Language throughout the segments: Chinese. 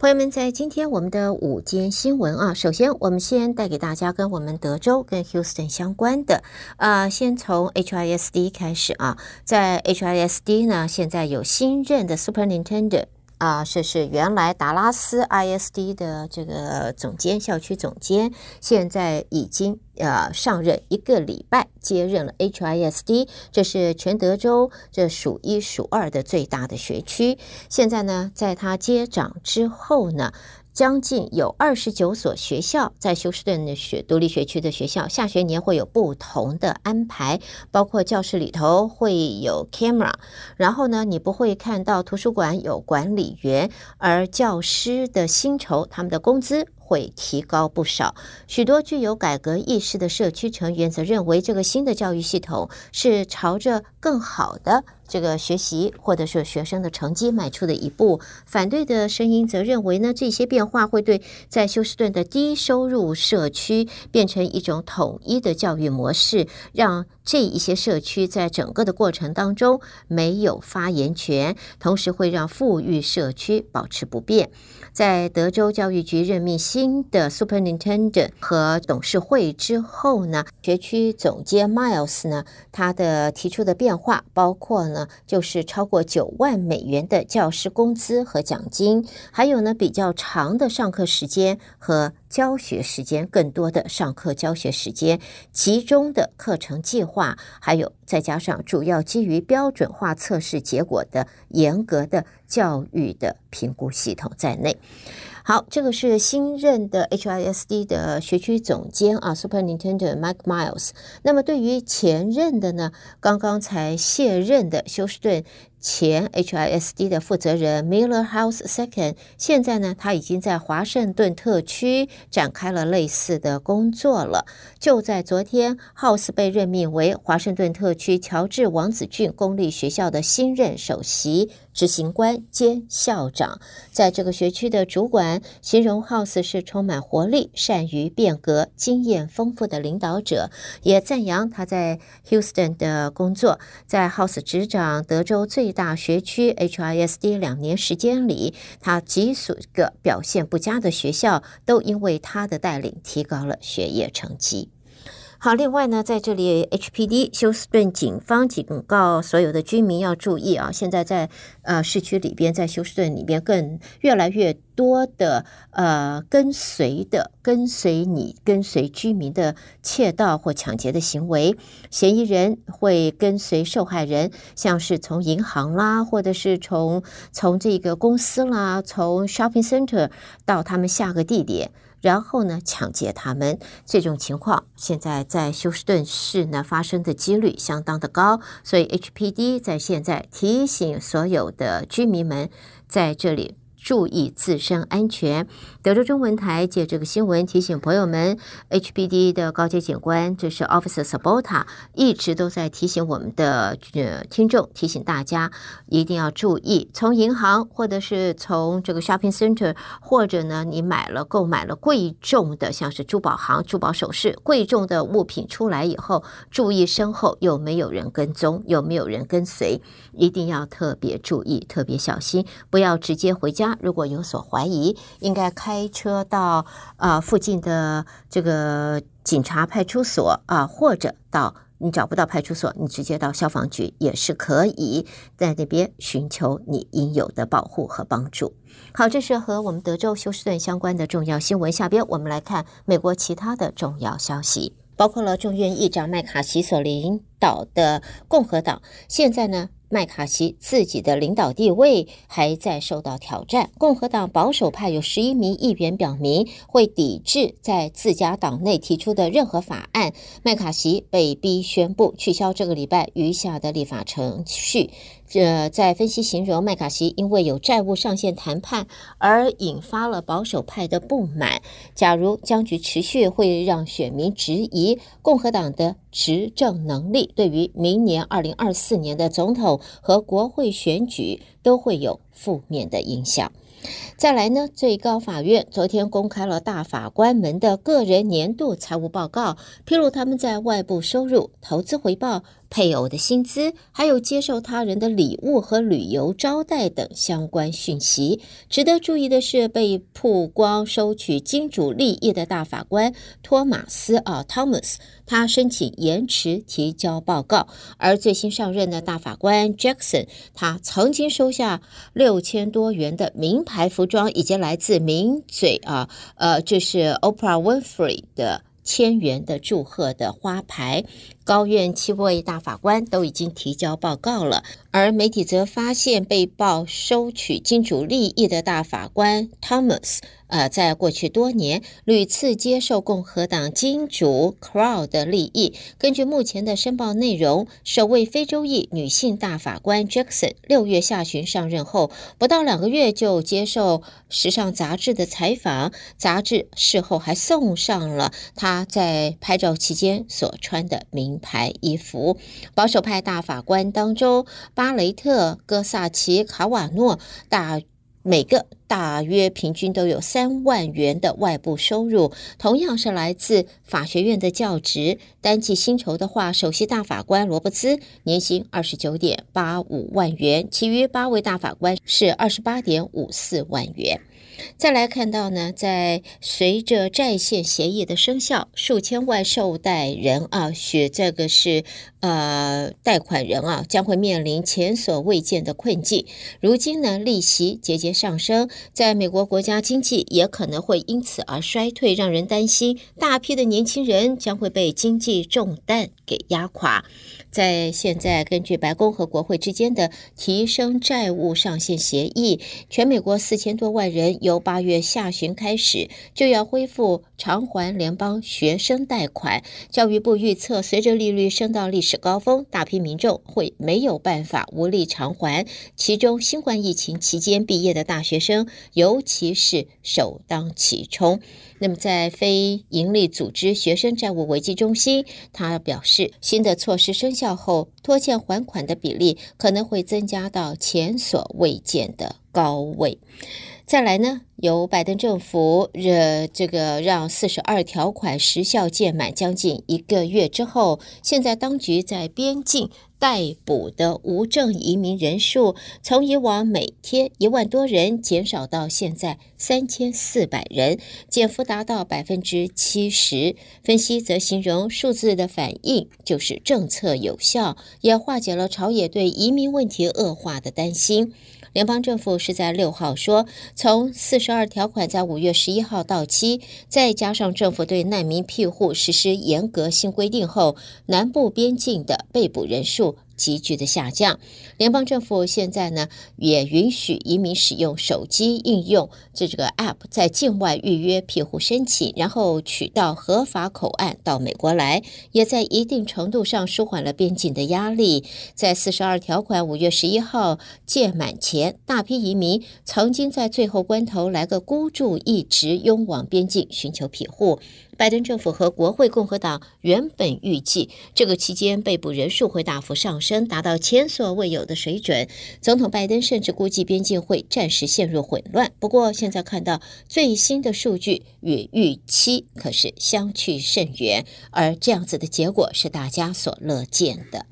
朋友们，在今天我们的午间新闻啊，首先我们先带给大家跟我们德州跟 Houston 相关的，呃，先从 HISD 开始啊，在 HISD 呢，现在有新任的 Superintendent。啊，是是，原来达拉斯 ISD 的这个总监、校区总监，现在已经呃上任一个礼拜，接任了 HISD，这是全德州这数一数二的最大的学区。现在呢，在他接掌之后呢。将近有二十九所学校在休斯顿的学独立学区的学校，下学年会有不同的安排，包括教室里头会有 camera，然后呢，你不会看到图书馆有管理员，而教师的薪酬，他们的工资会提高不少。许多具有改革意识的社区成员则认为，这个新的教育系统是朝着更好的。这个学习或者是学生的成绩迈出的一步。反对的声音则认为呢，这些变化会对在休斯顿的低收入社区变成一种统一的教育模式，让这一些社区在整个的过程当中没有发言权，同时会让富裕社区保持不变。在德州教育局任命新的 superintendent 和董事会之后呢，学区总监 Miles 呢，他的提出的变化包括呢。就是超过九万美元的教师工资和奖金，还有呢比较长的上课时间和教学时间，更多的上课教学时间，集中的课程计划，还有再加上主要基于标准化测试结果的严格的教育的评估系统在内。好，这个是新任的 HISD 的学区总监啊，Superintendent Mike Miles。那么对于前任的呢，刚刚才卸任的休斯顿前 HISD 的负责人 Miller House Second，现在呢，他已经在华盛顿特区展开了类似的工作了。就在昨天，House 被任命为华盛顿特区乔治王子郡公立学校的新任首席。执行官兼校长，在这个学区的主管形容 House 是充满活力、善于变革、经验丰富的领导者，也赞扬他在 Houston 的工作。在 House 执掌德州最大学区 HISD 两年时间里，他几所个表现不佳的学校都因为他的带领提高了学业成绩。好，另外呢，在这里，H P D 休斯顿警方警告所有的居民要注意啊！现在在呃市区里边，在休斯顿里边，更越来越多的呃跟随的跟随你跟随居民的窃盗或抢劫的行为，嫌疑人会跟随受害人，像是从银行啦，或者是从从这个公司啦，从 shopping center 到他们下个地点。然后呢，抢劫他们这种情况，现在在休斯顿市呢发生的几率相当的高，所以 H P D 在现在提醒所有的居民们，在这里。注意自身安全。德州中文台借这个新闻提醒朋友们，HBD 的高级警官，这是 Officer Sabota，一直都在提醒我们的呃听众，提醒大家一定要注意，从银行或者是从这个 Shopping Center，或者呢你买了购买了贵重的，像是珠宝行、珠宝首饰贵重的物品出来以后，注意身后有没有人跟踪，有没有人跟随，一定要特别注意，特别小心，不要直接回家。如果有所怀疑，应该开车到呃附近的这个警察派出所啊，或者到你找不到派出所，你直接到消防局也是可以在那边寻求你应有的保护和帮助。好，这是和我们德州休斯顿相关的重要新闻。下边我们来看美国其他的重要消息，包括了众院议长麦卡锡所领导的共和党现在呢。麦卡锡自己的领导地位还在受到挑战。共和党保守派有十一名议员表明会抵制在自家党内提出的任何法案。麦卡锡被逼宣布取消这个礼拜余下的立法程序。这在分析形容麦卡锡因为有债务上限谈判而引发了保守派的不满。假如僵局持续，会让选民质疑共和党的执政能力，对于明年二零二四年的总统和国会选举都会有负面的影响。再来呢，最高法院昨天公开了大法官们的个人年度财务报告，披露他们在外部收入、投资回报。配偶的薪资，还有接受他人的礼物和旅游招待等相关讯息。值得注意的是，被曝光收取金主利益的大法官托马斯啊，Thomas，他申请延迟提交报告。而最新上任的大法官 Jackson，他曾经收下六千多元的名牌服装，以及来自名嘴啊，呃，这是 Oprah Winfrey 的千元的祝贺的花牌。高院七位大法官都已经提交报告了，而媒体则发现被曝收取金主利益的大法官 Thomas，呃，在过去多年屡次接受共和党金主 Crow 的利益。根据目前的申报内容，首位非洲裔女性大法官 Jackson 六月下旬上任后，不到两个月就接受时尚杂志的采访，杂志事后还送上了她在拍照期间所穿的名。牌一幅，保守派大法官当中，巴雷特、戈萨奇、卡瓦诺大每个大约平均都有三万元的外部收入，同样是来自法学院的教职。单计薪酬的话，首席大法官罗伯兹年薪二十九点八五万元，其余八位大法官是二十八点五四万元。再来看到呢，在随着债券协议的生效，数千万受贷人啊，学这个是。呃，贷款人啊将会面临前所未见的困境。如今呢，利息节节上升，在美国国家经济也可能会因此而衰退，让人担心大批的年轻人将会被经济重担给压垮。在现在，根据白宫和国会之间的提升债务上限协议，全美国四千多万人由八月下旬开始就要恢复偿还联邦学生贷款。教育部预测，随着利率升到历史，是高峰，大批民众会没有办法、无力偿还。其中，新冠疫情期间毕业的大学生，尤其是首当其冲。那么，在非营利组织学生债务危机中心，他表示，新的措施生效后，拖欠还款的比例可能会增加到前所未见的高位。再来呢，由拜登政府，呃，这个让四十二条款时效届满将近一个月之后，现在当局在边境逮捕的无证移民人数，从以往每天一万多人减少到现在三千四百人，减幅达到百分之七十。分析则形容数字的反应就是政策有效，也化解了朝野对移民问题恶化的担心。联邦政府是在六号说，从四十二条款在五月十一号到期，再加上政府对难民庇护实施严格新规定后，南部边境的被捕人数。急剧的下降。联邦政府现在呢，也允许移民使用手机应用，这这个 app 在境外预约庇护申请，然后取到合法口岸到美国来，也在一定程度上舒缓了边境的压力。在四十二条款五月十一号届满前，大批移民曾经在最后关头来个孤注一掷，拥往边境寻求庇护。拜登政府和国会共和党原本预计，这个期间被捕人数会大幅上升，达到前所未有的水准。总统拜登甚至估计，边境会暂时陷入混乱。不过，现在看到最新的数据与预期可是相去甚远，而这样子的结果是大家所乐见的。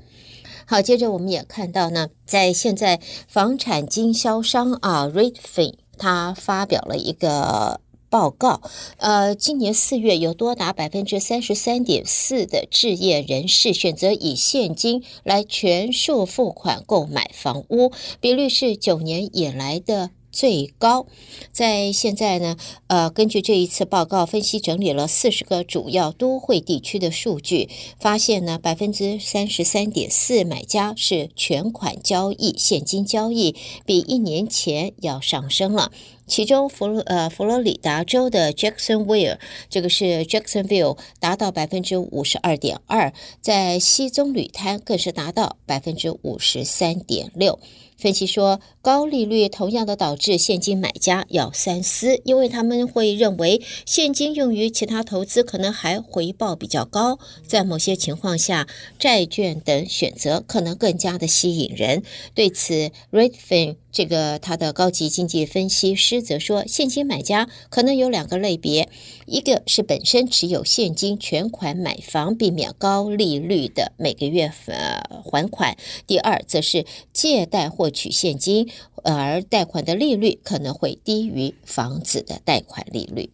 好，接着我们也看到呢，在现在房产经销商啊 r e f i n 他发表了一个。报告，呃，今年四月有多达百分之三十三点四的置业人士选择以现金来全数付款购买房屋，比率是九年以来的最高。在现在呢，呃，根据这一次报告分析整理了四十个主要都会地区的数据，发现呢百分之三十三点四买家是全款交易，现金交易比一年前要上升了。其中佛罗呃佛罗里达州的 Jacksonville，这个是 Jacksonville 达到百分之五十二点二，在西棕榈滩更是达到百分之五十三点六。分析说，高利率同样的导致现金买家要三思，因为他们会认为现金用于其他投资可能还回报比较高。在某些情况下，债券等选择可能更加的吸引人。对此，Redfin 这个他的高级经济分析师则说，现金买家可能有两个类别：一个是本身持有现金全款买房，避免高利率的每个月呃还款；第二则是。借贷获取现金，而贷款的利率可能会低于房子的贷款利率。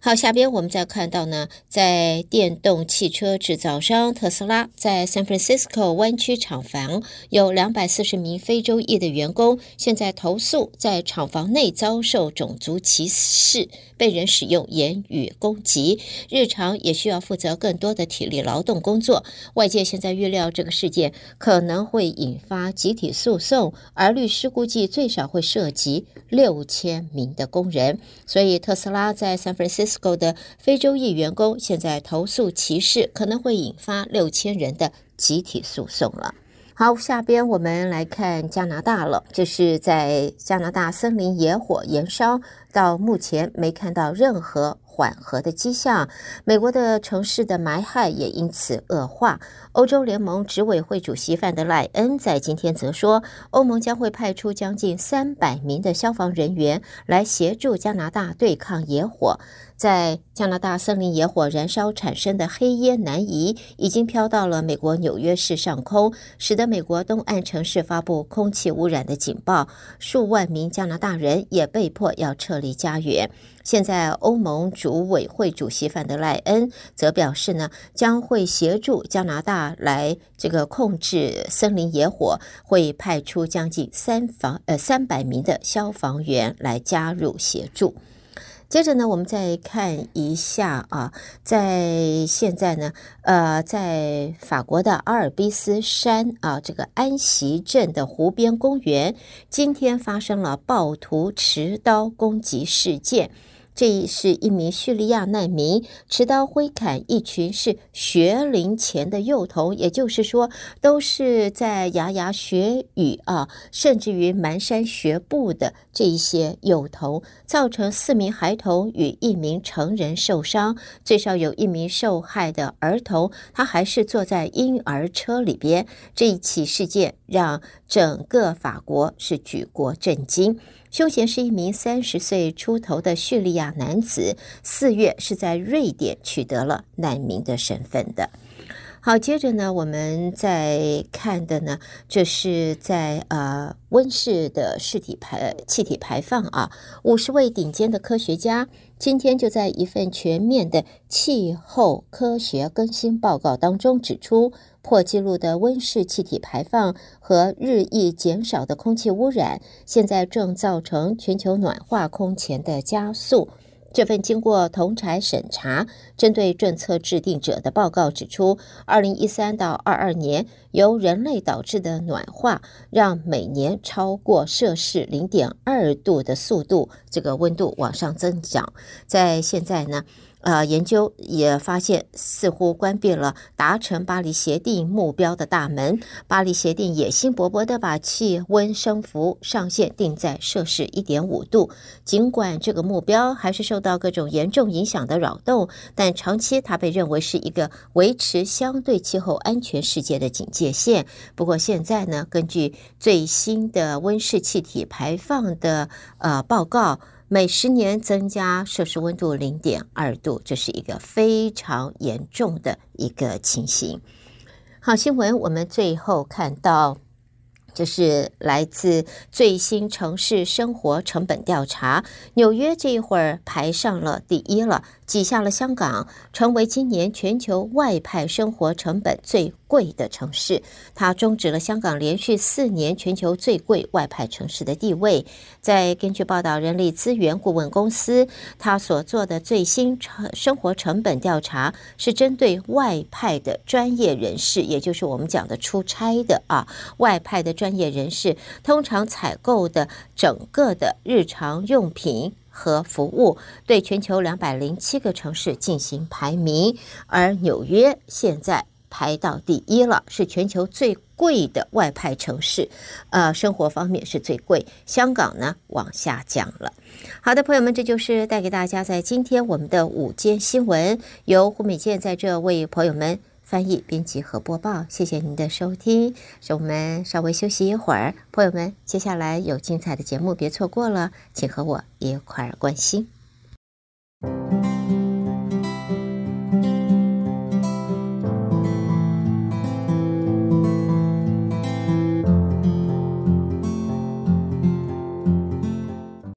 好，下边我们再看到呢，在电动汽车制造商特斯拉，在 San Francisco 弯曲厂房有两百四十名非洲裔的员工，现在投诉在厂房内遭受种族歧视，被人使用言语攻击，日常也需要负责更多的体力劳动工作。外界现在预料这个事件可能会引发集体诉讼，而律师估计最少会涉及六千名的工人。所以特斯拉在 San Francisco 的非洲裔员工现在投诉歧视，可能会引发六千人的集体诉讼了。好，下边我们来看加拿大了。就是在加拿大，森林野火燃烧到目前没看到任何缓和的迹象，美国的城市的埋害也因此恶化。欧洲联盟执委会主席范德赖恩在今天则说，欧盟将会派出将近三百名的消防人员来协助加拿大对抗野火。在加拿大森林野火燃烧产生的黑烟南移，已经飘到了美国纽约市上空，使得美国东岸城市发布空气污染的警报。数万名加拿大人也被迫要撤离家园。现在，欧盟主委会主席范德赖恩则表示呢，将会协助加拿大来这个控制森林野火，会派出将近三防呃三百名的消防员来加入协助。接着呢，我们再看一下啊，在现在呢，呃，在法国的阿尔卑斯山啊，这个安息镇的湖边公园，今天发生了暴徒持刀攻击事件。这是一名叙利亚难民，持刀挥砍一群是学龄前的幼童，也就是说，都是在牙牙学语啊，甚至于蹒跚学步的这一些幼童，造成四名孩童与一名成人受伤，最少有一名受害的儿童，他还是坐在婴儿车里边。这一起事件让整个法国是举国震惊。凶嫌是一名三十岁出头的叙利亚男子，四月是在瑞典取得了难民的身份的。好，接着呢，我们再看的呢，这是在呃温室的尸体排气体排放啊。五十位顶尖的科学家今天就在一份全面的气候科学更新报告当中指出。破纪录的温室气体排放和日益减少的空气污染，现在正造成全球暖化空前的加速。这份经过同台审查、针对政策制定者的报告指出，二零一三到二二年由人类导致的暖化，让每年超过摄氏零点二度的速度，这个温度往上增长。在现在呢？呃，研究也发现，似乎关闭了达成巴黎协定目标的大门。巴黎协定野心勃勃地把气温升幅上限定在摄氏一点五度，尽管这个目标还是受到各种严重影响的扰动，但长期它被认为是一个维持相对气候安全世界的警戒线。不过现在呢，根据最新的温室气体排放的呃报告。每十年增加摄氏温度零点二度，这是一个非常严重的一个情形。好，新闻我们最后看到，这是来自最新城市生活成本调查，纽约这一会儿排上了第一了。挤下了香港，成为今年全球外派生活成本最贵的城市。它终止了香港连续四年全球最贵外派城市的地位。在根据报道，人力资源顾问公司它所做的最新成生活成本调查，是针对外派的专业人士，也就是我们讲的出差的啊，外派的专业人士通常采购的整个的日常用品。和服务对全球两百零七个城市进行排名，而纽约现在排到第一了，是全球最贵的外派城市。呃，生活方面是最贵，香港呢往下降了。好的，朋友们，这就是带给大家在今天我们的午间新闻，由胡美健在这为朋友们。翻译、编辑和播报，谢谢您的收听。我们稍微休息一会儿，朋友们，接下来有精彩的节目，别错过了，请和我一块儿关心。